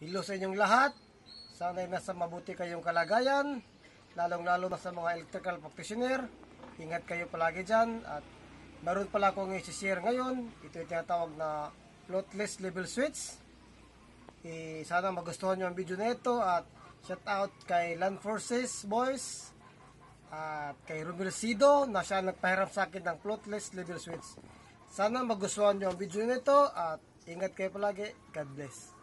Hello sa inyong lahat. Sana'y nasa mabuti kayong kalagayan, lalong-lalo na sa mga electrical practitioner. Ingat kayo palagi dyan at meron pala akong i-share ngayon. Ito yung tinatawag na floatless level switch. E, sana magustuhan nyo ang video na ito at shout out kay Land Forces Boys at kay Romel Sido na siya nagpahiram sa akin ng floatless level switch. Sana magustuhan nyo ang video na ito at ingat kayo palagi. God bless.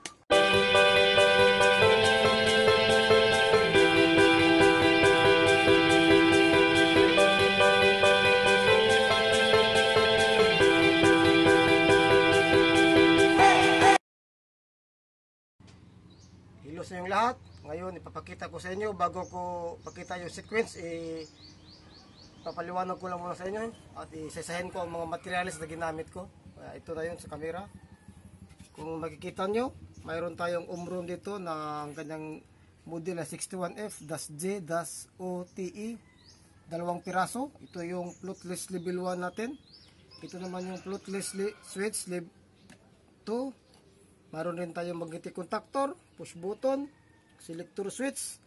Kilos na lahat. Ngayon, ipapakita ko sa inyo bago ko pakita yung sequence. Eh, papaliwanag ko lang muna sa inyo eh, at isasahin ko ang mga materials na ginamit ko. Uh, ito na yun sa camera. Kung makikita nyo, mayroon tayong umroom dito ng kanyang model na 61F-J-OTE e. dalawang piraso ito yung floatless level 1 natin ito naman yung floatless le switch level 2 mayroon rin tayong magnetic contactor push button selector switch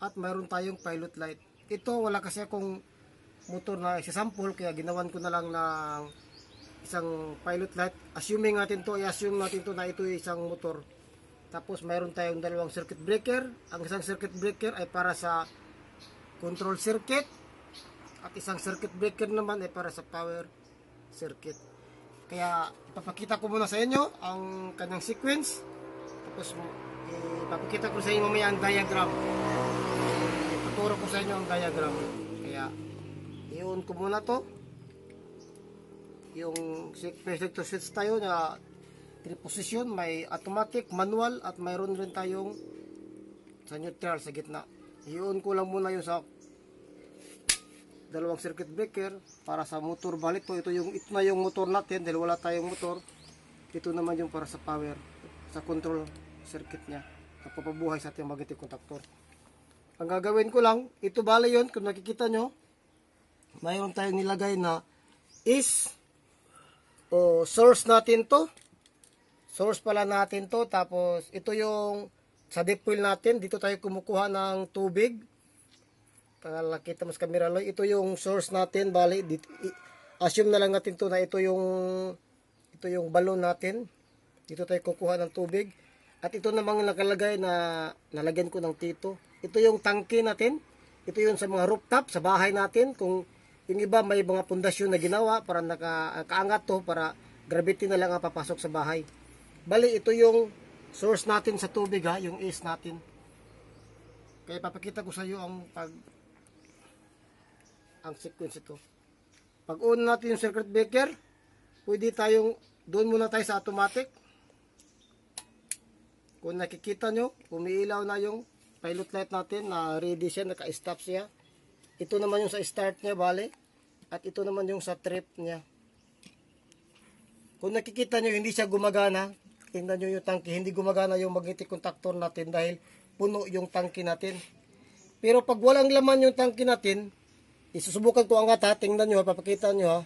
at mayroon tayong pilot light ito wala kasi akong motor na isasample kaya ginawan ko na lang ng isang pilot light. Assuming natin to, i-assume natin to na ito ay isang motor. Tapos mayroon tayong dalawang circuit breaker. Ang isang circuit breaker ay para sa control circuit at isang circuit breaker naman ay para sa power circuit. Kaya ipapakita ko muna sa inyo ang kanyang sequence. Tapos ipapakita ko sa inyo mamaya ang diagram. Ituturo ko sa inyo ang diagram. Kaya iyon ko muna to yung perfecto switch tayo na 3 position, may automatic, manual at mayroon rin tayong sa neutral sa gitna. Iyon ko lang muna yung sa dalawang circuit breaker para sa motor balik po. Ito, yung, ito na yung motor natin dahil wala tayong motor. Ito naman yung para sa power, sa control circuit niya na papabuhay sa ating magnetic contactor. Ang gagawin ko lang, ito bala yon kung nakikita nyo, mayroon tayong nilagay na is o, source natin to. Source pala natin to. Tapos, ito yung sa deep well natin. Dito tayo kumukuha ng tubig. Para kita sa camera lo Ito yung source natin. Bali, dito, assume na lang natin to na ito yung ito yung balon natin. Dito tayo kukuha ng tubig. At ito namang nakalagay na nalagyan ko ng tito. Ito yung tangke natin. Ito yung sa mga rooftop, sa bahay natin. Kung yung iba may mga pundasyon na ginawa para nakaangat ah, to para gravity na lang ang papasok sa bahay. Bali, ito yung source natin sa tubig ha, yung is natin. Kaya papakita ko sa iyo ang pag ang sequence ito. Pag on natin yung circuit breaker, pwede tayong doon muna tayo sa automatic. Kung nakikita nyo, umiilaw na yung pilot light natin na ready siya, naka-stop siya. Ito naman yung sa start niya, bale. At ito naman yung sa trip niya. Kung nakikita nyo, hindi siya gumagana. Tingnan nyo yung tangke. Hindi gumagana yung magnetic contactor natin dahil puno yung tangke natin. Pero pag walang laman yung tangke natin, isusubukan ko angat ha. Tingnan nyo, papakita nyo ha.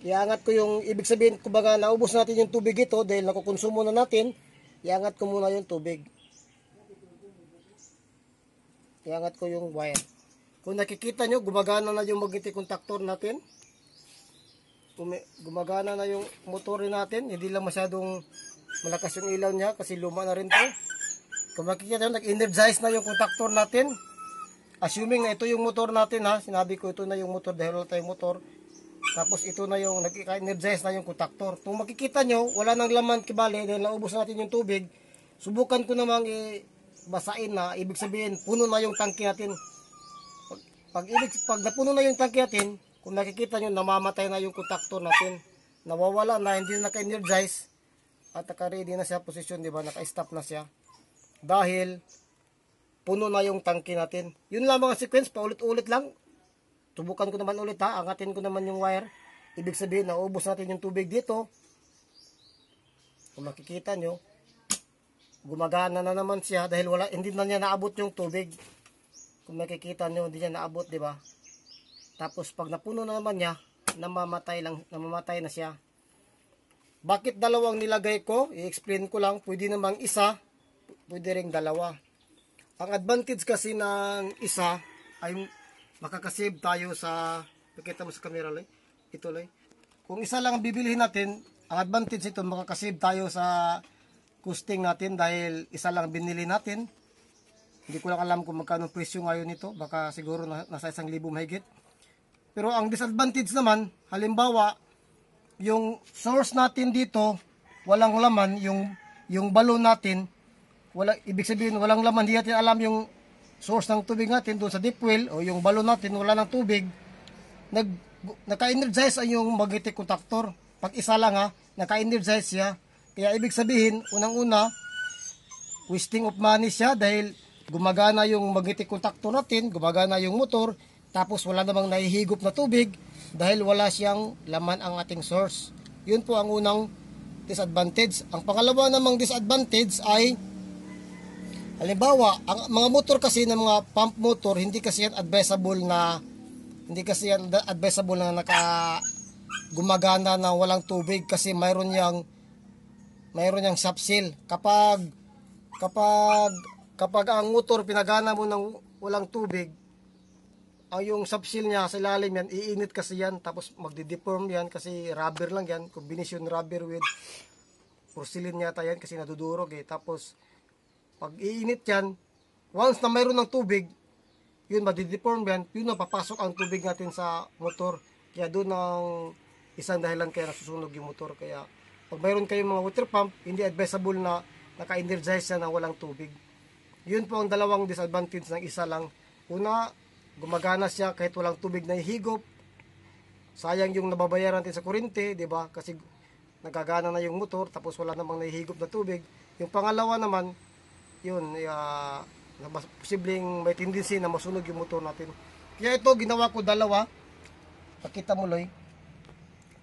Iangat ko yung, ibig sabihin, kumbaga naubos natin yung tubig ito dahil nakukonsumo na natin. Iangat ko muna yung tubig. Iangat ko yung wire. Kung nakikita nyo, gumagana na yung magnetic contactor natin. Gumagana na yung motor natin. Hindi lang masyadong malakas yung ilaw niya kasi luma na rin to. Kung makikita nyo, nag-energize na yung contactor natin. Assuming na ito yung motor natin ha. Sinabi ko ito na yung motor dahil wala tayong motor. Tapos ito na yung nag-energize na yung contactor. Kung makikita nyo, wala nang laman kibali dahil naubos natin yung tubig. Subukan ko namang i basain na. Ibig sabihin, puno na yung tangke natin. Pag, ibig, pag napuno na yung tanke natin, kung nakikita nyo, namamatay na yung kontakto natin. Nawawala na, hindi na naka-energize. At naka-ready na siya posisyon, di ba? Naka-stop na siya. Dahil, puno na yung tanke natin. Yun lang mga sequence, paulit-ulit lang. Tubukan ko naman ulit ha, angatin ko naman yung wire. Ibig sabihin, naubos natin yung tubig dito. Kung makikita nyo, gumagana na naman siya dahil wala, hindi na niya naabot yung tubig. Kung makikita nyo, hindi niya naabot, di ba? Tapos pag napuno na naman niya, namamatay lang, namamatay na siya. Bakit dalawang nilagay ko? I-explain ko lang, pwede namang isa, pwede ring dalawa. Ang advantage kasi ng isa ay makakasave tayo sa nakita mo sa camera lang. Ito lang. Kung isa lang bibilihin natin, ang advantage ito makakasave tayo sa costing natin dahil isa lang binili natin hindi ko lang alam kung magkano presyo ngayon nito. Baka siguro nasa isang libo mahigit. Pero ang disadvantage naman, halimbawa, yung source natin dito, walang laman, yung, yung balon natin, wala, ibig sabihin, walang laman, hindi natin alam yung source ng tubig natin doon sa deep well, o yung balon natin, wala ng tubig, nag, naka-energize ang yung magnetic contactor. Pag isa lang ha, naka-energize siya. Kaya ibig sabihin, unang-una, wasting of money siya dahil gumagana yung magnetic contactor natin, gumagana yung motor, tapos wala namang nahihigop na tubig dahil wala siyang laman ang ating source. Yun po ang unang disadvantage. Ang pangalawa namang disadvantage ay halimbawa, ang mga motor kasi ng mga pump motor, hindi kasi yan advisable na hindi kasi yan advisable na naka gumagana na walang tubig kasi mayroon yang mayroon yang subseal. Kapag kapag kapag ang motor pinagana mo ng walang tubig, ang yung subsil niya sa ilalim yan, iinit kasi yan, tapos magdideform yan kasi rubber lang yan, combination rubber with porcelain yata yan kasi nadudurog eh. Tapos, pag iinit yan, once na mayroon ng tubig, yun, madideform yan, yun na papasok ang tubig natin sa motor. Kaya doon ang isang dahilan kaya nasusunog yung motor. Kaya, pag mayroon kayong mga water pump, hindi advisable na naka-energize na walang tubig. Yun po ang dalawang disadvantage ng isa lang. Una, gumagana siya kahit walang tubig na ihigop. Sayang yung nababayaran natin sa kurente, di ba? Kasi nagagana na yung motor tapos wala namang nahihigop na tubig. Yung pangalawa naman, yun, uh, na posibleng may tendency na masunog yung motor natin. Kaya ito, ginawa ko dalawa. Pakita mo, Loy.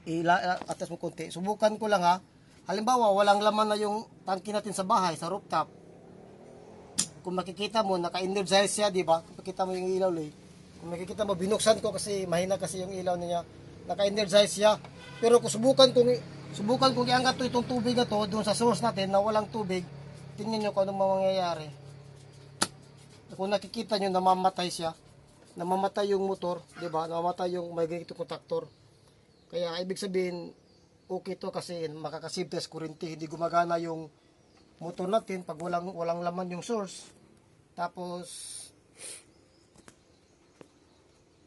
Ila, atas mo konti. Subukan ko lang, ha. Halimbawa, walang laman na yung tangki natin sa bahay, sa rooftop kung makikita mo, naka-energize siya, di ba? Kung makikita mo yung ilaw, Loy. Kung makikita mo, binuksan ko kasi mahina kasi yung ilaw niya. Naka-energize siya. Pero kung subukan kong, subukan kong iangat to itong tubig na to, doon sa source natin na walang tubig, tingnan nyo kung anong mangyayari. Kung nakikita nyo, namamatay siya. Namamatay yung motor, di ba? Namamatay yung magnetic contactor. Kaya ibig sabihin, okay to kasi makakasave test kurente, hindi gumagana yung motor natin pag walang, walang laman yung source. Tapos,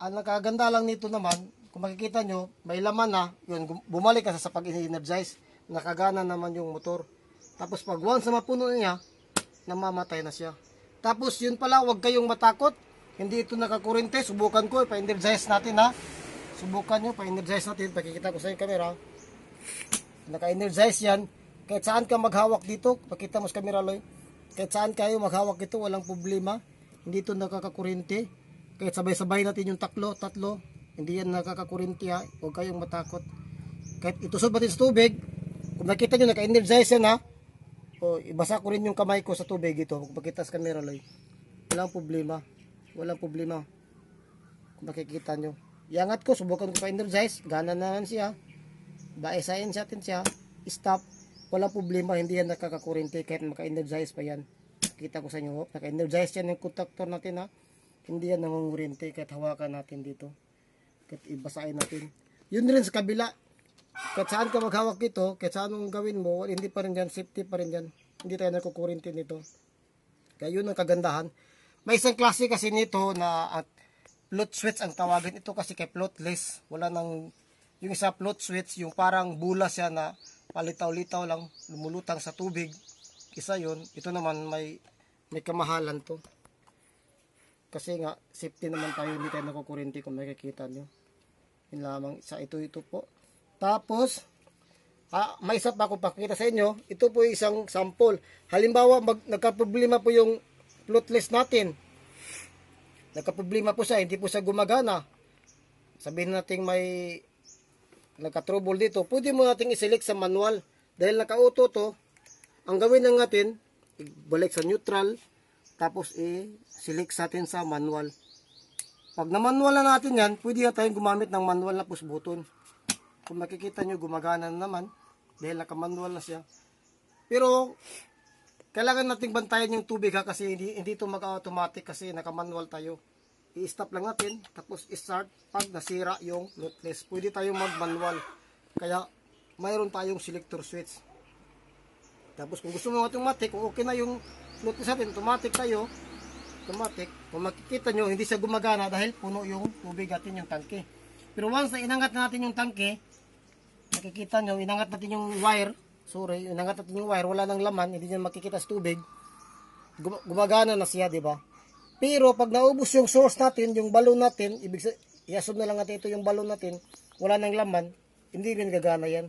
ang nakaganda lang nito naman, kung makikita nyo, may laman na, yun, bumalik ka sa pag energize nakagana naman yung motor. Tapos pag once na mapuno niya, namamatay na siya. Tapos yun pala, huwag kayong matakot. Hindi ito nakakurente. Subukan ko, pa-energize natin ha. Subukan nyo, pa-energize natin. Pakikita ko sa yung camera. Naka-energize yan. Kahit saan ka maghawak dito, pakita mo sa camera Loy. Kahit saan kayo maghawak dito, walang problema. Hindi ito nakakakurente. Kahit sabay-sabay natin yung taklo, tatlo. Hindi yan nakakakurente ha. Huwag kayong matakot. Kahit itusod natin sa tubig, kung nakita nyo, naka-energize yan ha. O, ibasa ko rin yung kamay ko sa tubig ito. Pakita sa camera Loy. Walang problema. Walang problema. Kung makikita nyo. Iangat ko, subukan ko pa energize Gana na naman siya. Baisayin sa atin siya. Stop walang problema, hindi yan nakakakurente kahit maka-energize pa yan. Kita ko sa inyo, oh. naka-energize yan yung contactor natin ha. Hindi yan nangungurente kahit hawakan natin dito. Kahit ibasain natin. Yun rin sa kabila. Kahit saan ka maghawak dito, kahit saan ang gawin mo, hindi pa rin yan, safety pa rin yan. Hindi tayo nakukurente nito. Kaya yun ang kagandahan. May isang klase kasi nito na at ah, float switch ang tawagin ito kasi kay floatless. Wala nang yung isa float switch, yung parang bula siya na palitaw-litaw lang, lumulutang sa tubig. Isa yon Ito naman may, may kamahalan to. Kasi nga, safety naman tayo, hindi tayo nakukurinti kung makikita nyo. Yun lamang, isa ito, ito po. Tapos, ah, may isa pa akong pakita sa inyo. Ito po isang sample. Halimbawa, mag, nagkaproblema po yung plotless natin. Nagkaproblema po siya, hindi po siya gumagana. Sabihin natin may nagka-trouble dito, pwede mo nating iselect sa manual. Dahil naka-auto to, ang gawin lang natin, balik sa neutral, tapos i-select sa atin sa manual. Pag na-manual na natin yan, pwede na tayong gumamit ng manual na push button. Kung makikita nyo, gumagana na naman dahil naka-manual na siya. Pero, kailangan nating bantayan yung tubig ha kasi hindi, hindi ito mag-automatic kasi naka-manual tayo i-stop lang natin tapos i-start pag nasira yung nutless pwede tayong mag manual kaya mayroon tayong selector switch tapos kung gusto mo automatic kung okay na yung nutless natin automatic tayo automatic kung makikita nyo hindi siya gumagana dahil puno yung tubig atin yung tangke pero once na inangat natin yung tangke makikita nyo inangat natin yung wire sorry inangat natin yung wire wala nang laman hindi nyo makikita sa tubig gumagana na siya di ba pero pag naubos yung source natin, yung balon natin, ibig sa i-assume na lang natin ito yung balon natin, wala nang laman, hindi rin gagana yan.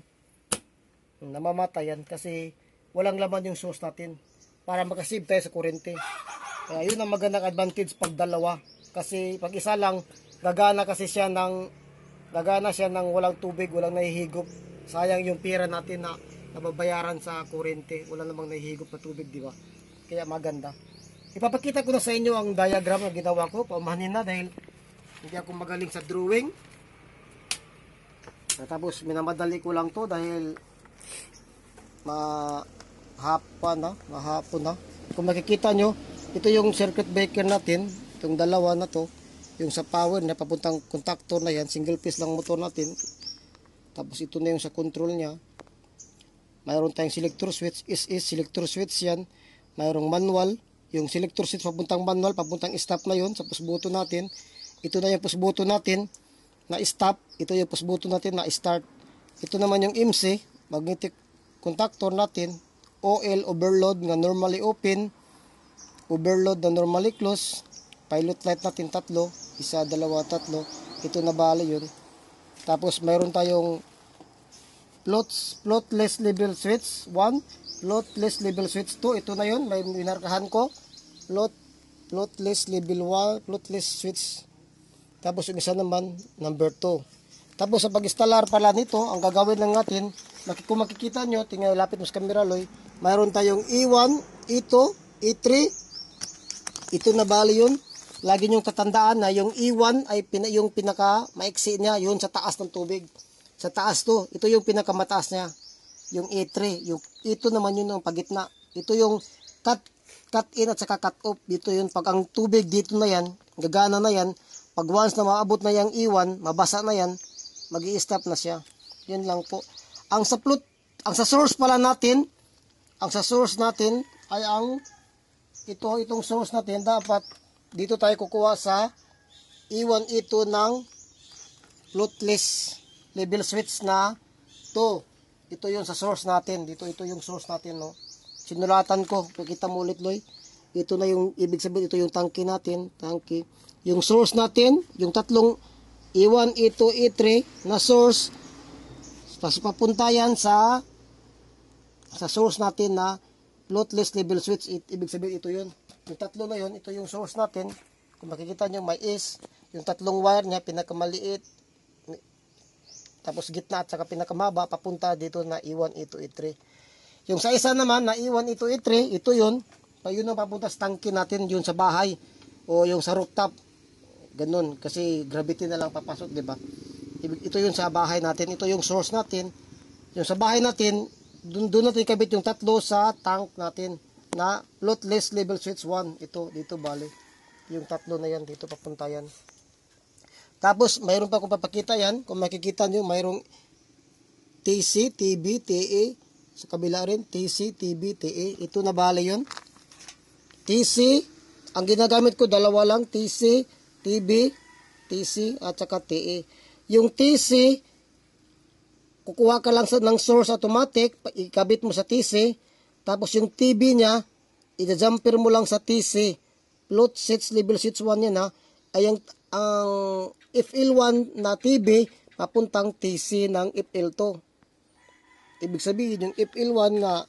Namamatay yan kasi walang laman yung source natin para makasave tayo sa kurente. Kaya yun ang magandang advantage pag dalawa kasi pag isa lang gagana kasi siya ng gagana siya ng walang tubig, walang nahihigop. Sayang yung pera natin na nababayaran sa kurente, wala namang nahihigop na tubig, di ba? Kaya maganda. Ipapakita ko na sa inyo ang diagram na ginawa ko. Paumahanin na dahil hindi ako magaling sa drawing. Ah, tapos minamadali ko lang to dahil mahapon na, mahapon na. Kung makikita nyo, ito yung circuit breaker natin, itong dalawa na to, yung sa power na papuntang contactor na yan, single piece lang motor natin. Tapos ito na yung sa control niya. Mayroon tayong selector switch, is is selector switch yan. Mayroong manual, yung selector seat papuntang manual, papuntang stop na yon sa push natin. Ito na yung push natin na stop. Ito yung push natin na start. Ito naman yung IMSI, e, magnetic contactor natin. OL overload na normally open. Overload na normally close. Pilot light natin tatlo. Isa, dalawa, tatlo. Ito na bala yun. Tapos mayroon tayong plots, plotless level switch 1 Lotless level switch 2. Ito na yun. May winarkahan ko. Lot, lotless level 1. Lotless switch. Tapos yung isa naman, number 2. Tapos sa pag-installer pala nito, ang gagawin lang natin, kung makikita nyo, tingnan lapit mo sa camera, Loy, mayroon tayong E1, E2, E3. Ito na bali yun lagi nyong tatandaan na yung E1 ay pina, yung pinaka maiksi niya, yun sa taas ng tubig. Sa taas to, ito yung pinakamataas niya. Yung E3, yung ito naman yun ang pagitna. Ito yung cut, cut in at saka cut off. Dito yun, pag ang tubig dito na yan, gagana na yan, pag once na maabot na yung iwan, mabasa na yan, mag stop na siya. Yun lang po. Ang sa plot, ang sa source pala natin, ang sa source natin ay ang ito itong source natin dapat dito tayo kukuha sa iwan e e ito ng plotless level switch na 2. Ito yung sa source natin. Dito, ito yung source natin, no? Sinulatan ko. Pakita mo ulit, Loy. Ito na yung, ibig sabihin, ito yung tanki natin. Tanki. Yung source natin, yung tatlong E1, E2, E3 na source. Tapos papunta yan sa sa source natin na plotless level switch. It, ibig sabihin, ito yun. Yung tatlo na yun, ito yung source natin. Kung makikita nyo, may is. Yung tatlong wire niya, pinakamaliit tapos gitna at saka pinakamaba papunta dito na iwan ito 3 Yung sa isa naman na iwan ito 3 ito yun. Yun ang papunta sa tangke natin yun sa bahay o yung sa rooftop. Ganun kasi gravity na lang papasok, di ba? Ito yun sa bahay natin, ito yung source natin. Yung sa bahay natin, doon doon natin ikabit yung tatlo sa tank natin na floatless level switch 1 ito dito bali yung tatlo na yan dito papunta yan tapos, mayroon pa akong papakita yan. Kung makikita nyo, mayroong TC, TB, TA. Sa kabila rin, TC, TB, TA. Ito na bale yun. TC, ang ginagamit ko dalawa lang, TC, TB, TC, at saka TA. Yung TC, kukuha ka lang sa, ng source automatic, ikabit mo sa TC. Tapos yung TB niya, i-jumper mo lang sa TC. Float seats, level seats 1 yan ha. Ay, ang, ang FL1 na TV papuntang TC ng FL2. Ibig sabihin, yung FL1 na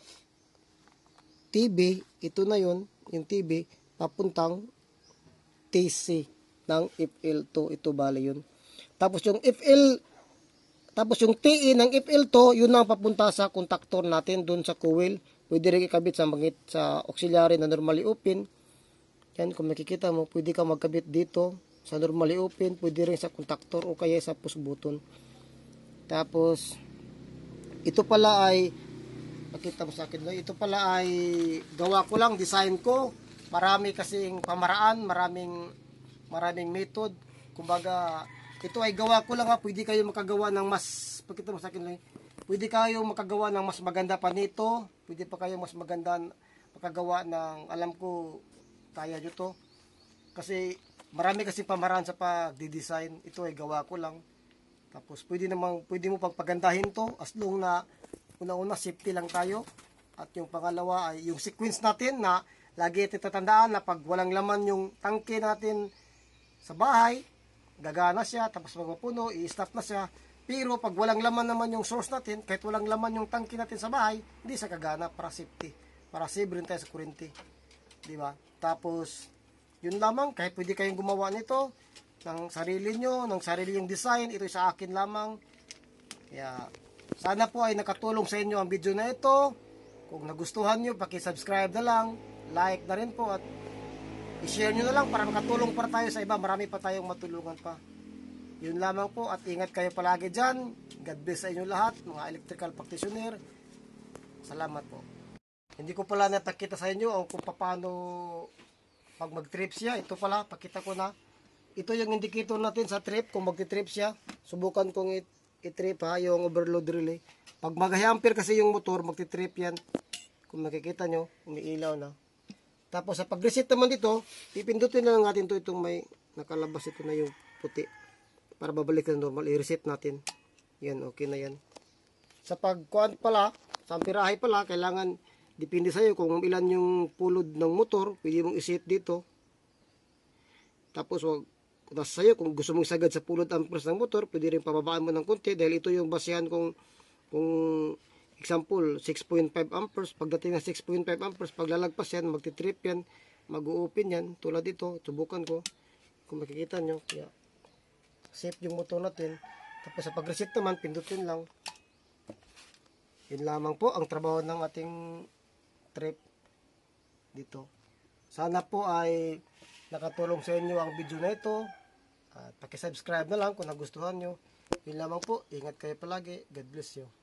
TV, ito na yun, yung TV, papuntang TC ng FL2. Ito bali yun. Tapos yung FL, tapos yung TE ng FL2, yun ang papunta sa contactor natin doon sa coil. Pwede rin ikabit sa, magnet, sa auxiliary na normally open. Yan, kung makikita mo, pwede ka magkabit dito sa normally open pwede rin sa contactor o kaya sa push button tapos ito pala ay nakita mo sa akin no? ito pala ay gawa ko lang design ko marami kasing pamaraan maraming maraming method kumbaga ito ay gawa ko lang ha pwede kayo makagawa ng mas pakita mo sa akin lang pwede kayo makagawa ng mas maganda pa nito pwede pa kayo mas maganda makagawa ng alam ko kaya nyo to kasi Marami kasi pamaraan sa pagdi-design. Ito ay gawa ko lang. Tapos pwede namang pwede mo pagpagandahin 'to as long na una-una safety lang tayo. At yung pangalawa ay yung sequence natin na lagi natin tatandaan na pag walang laman yung tangke natin sa bahay, gagana siya, tapos pag magpupuno, i-stop na siya. Pero pag walang laman naman yung source natin, kahit walang laman yung tangke natin sa bahay, hindi sa kagana para safety. Para save rin tayo sa kurente. Di ba? Tapos, yun lamang, kahit pwede kayong gumawa nito ng sarili nyo, ng sarili yung design, ito sa akin lamang. Kaya, sana po ay nakatulong sa inyo ang video na ito. Kung nagustuhan nyo, subscribe na lang, like na rin po at i-share nyo na lang para makatulong para tayo sa iba. Marami pa tayong matulungan pa. Yun lamang po at ingat kayo palagi dyan. God bless sa inyo lahat, mga electrical practitioner. Salamat po. Hindi ko pala natakita sa inyo kung paano pag mag-trip siya, ito pala, pakita ko na. Ito yung indicator natin sa trip, kung mag-trip siya, subukan kong i-trip ha, yung overload relay. Pag mag-hamper kasi yung motor, mag-trip yan. Kung makikita nyo, umiilaw na. Tapos sa pag-reset naman dito, pipindutin lang natin to itong may nakalabas ito na yung puti. Para babalik na normal, i-reset natin. Yan, okay na yan. Sa pagkuhan pala, sa ampirahe pala, kailangan Depende sa iyo kung ilan yung pulod ng motor, pwede mong iset dito. Tapos, wag, sa iyo kung gusto mong sagad sa pulod amperes ng motor, pwede rin pababaan mo ng konti dahil ito yung basehan kung, kung example, 6.5 amperes, pagdating ng 6.5 amperes, paglalagpas yan, magti-trip yan, mag-open yan, tulad dito subukan ko, kung makikita nyo, kaya, safe yung motor natin, tapos sa pag-reset naman, pindutin lang, yun lamang po ang trabaho ng ating trip dito. Sana po ay nakatulong sa inyo ang video na ito. At paki-subscribe na lang kung nagustuhan niyo. Yun lamang po. Ingat kayo palagi. God bless you.